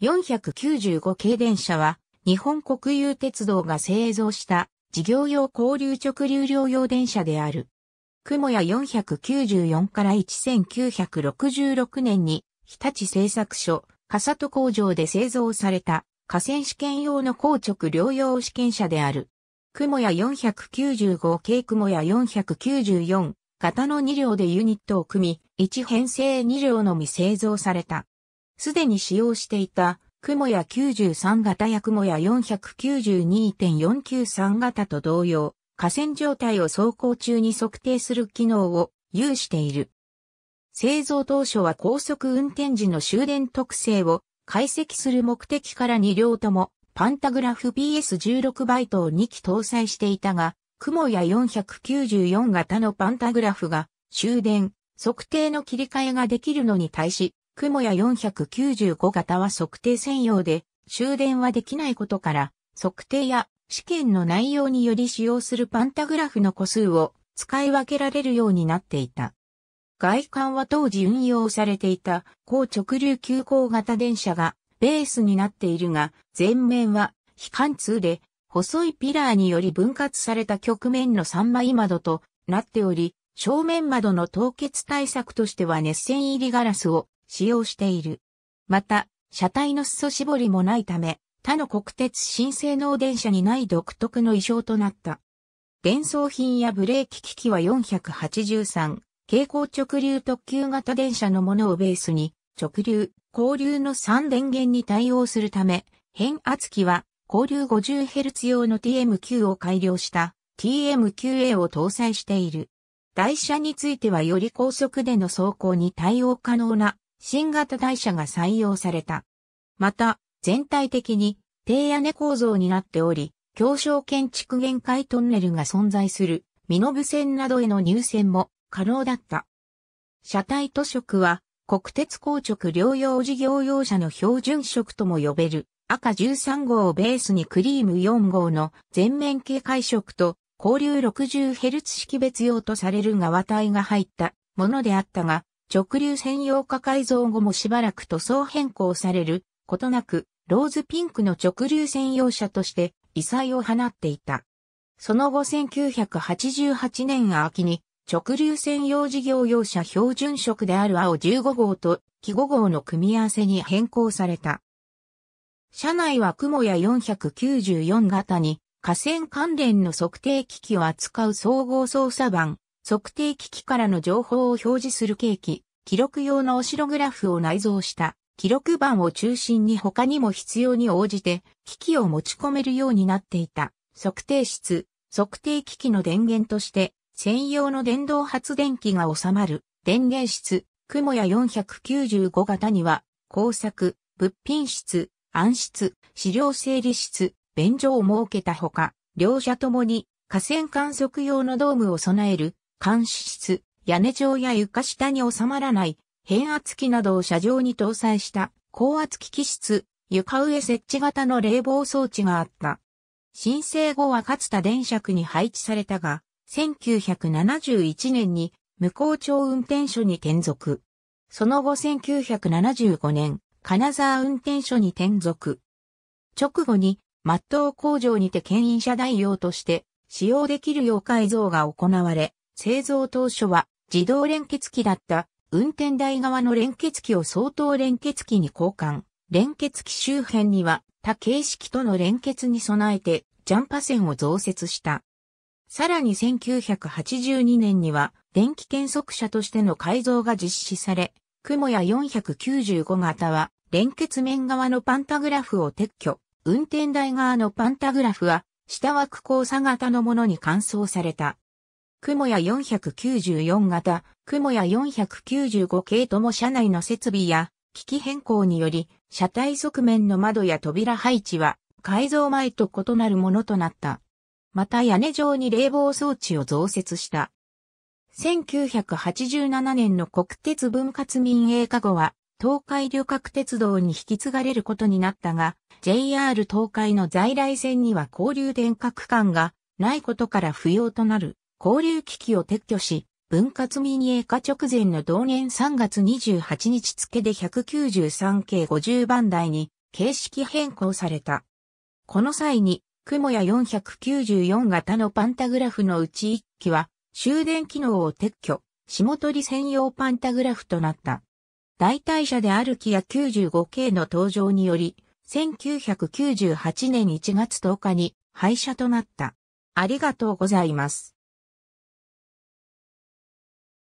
495系電車は、日本国有鉄道が製造した事業用交流直流両用電車である。雲屋494から1966年に日立製作所、笠戸工場で製造された河川試験用の硬直両用試験車である。雲屋495系雲屋494型の2両でユニットを組み、1編成2両のみ製造された。すでに使用していた、雲や93型や雲や492.493型と同様、河川状態を走行中に測定する機能を有している。製造当初は高速運転時の終電特性を解析する目的から2両ともパンタグラフ PS16 バイトを2機搭載していたが、雲や494型のパンタグラフが終電、測定の切り替えができるのに対し、雲や495型は測定専用で終電はできないことから測定や試験の内容により使用するパンタグラフの個数を使い分けられるようになっていた。外観は当時運用されていた高直流急行型電車がベースになっているが、前面は非貫通で細いピラーにより分割された局面の三枚窓となっており、正面窓の凍結対策としては熱線入りガラスを使用している。また、車体の裾絞りもないため、他の国鉄新性能電車にない独特の衣装となった。電装品やブレーキ機器は483、蛍光直流特急型電車のものをベースに、直流、交流の3電源に対応するため、変圧器は交流 50Hz 用の TMQ を改良した TMQA を搭載している。台車についてはより高速での走行に対応可能な新型台車が採用された。また、全体的に低屋根構造になっており、強小建築限界トンネルが存在する、身延線などへの入線も可能だった。車体塗色は、国鉄硬直療養事業用車の標準色とも呼べる赤13号をベースにクリーム4号の全面警戒色と交流 60Hz 識別用とされる側体が入ったものであったが、直流専用化改造後もしばらく塗装変更されることなく、ローズピンクの直流専用車として異彩を放っていた。その後1988年秋に直流専用事業用車標準色である青15号と木5号の組み合わせに変更された。車内は雲や494型に河川関連の測定機器を扱う総合操作盤、測定機器からの情報を表示する計器、記録用のオシログラフを内蔵した記録板を中心に他にも必要に応じて機器を持ち込めるようになっていた測定室、測定機器の電源として専用の電動発電機が収まる電源室、雲や495型には工作、物品室、暗室、資料整理室、便所を設けたほか、両者ともに河川観測用のドームを備える監視室、屋根上や床下に収まらない変圧器などを車上に搭載した高圧機器室、床上設置型の冷房装置があった。申請後はかつた電車区に配置されたが、1971年に無効町運転所に転属。その後1975年、金沢運転所に転属。直後に、マット工場にて牽引車代用として使用できるよう改造が行われ、製造当初は自動連結機だった運転台側の連結機を相当連結機に交換。連結機周辺には他形式との連結に備えてジャンパ線を増設した。さらに1982年には電気検測車としての改造が実施され、雲や495型は連結面側のパンタグラフを撤去、運転台側のパンタグラフは下枠交差型のものに換装された。雲や494型、雲や495系とも車内の設備や、機器変更により、車体側面の窓や扉配置は、改造前と異なるものとなった。また屋根上に冷房装置を増設した。1987年の国鉄分割民営化後は、東海旅客鉄道に引き継がれることになったが、JR 東海の在来線には交流電化区間がないことから不要となる。交流機器を撤去し、分割民営化直前の同年3月28日付で193 k 50番台に形式変更された。この際に、雲や494型のパンタグラフのうち1機は終電機能を撤去、下取り専用パンタグラフとなった。代替車であるキア95 k の登場により、1998年1月10日に廃車となった。ありがとうございます。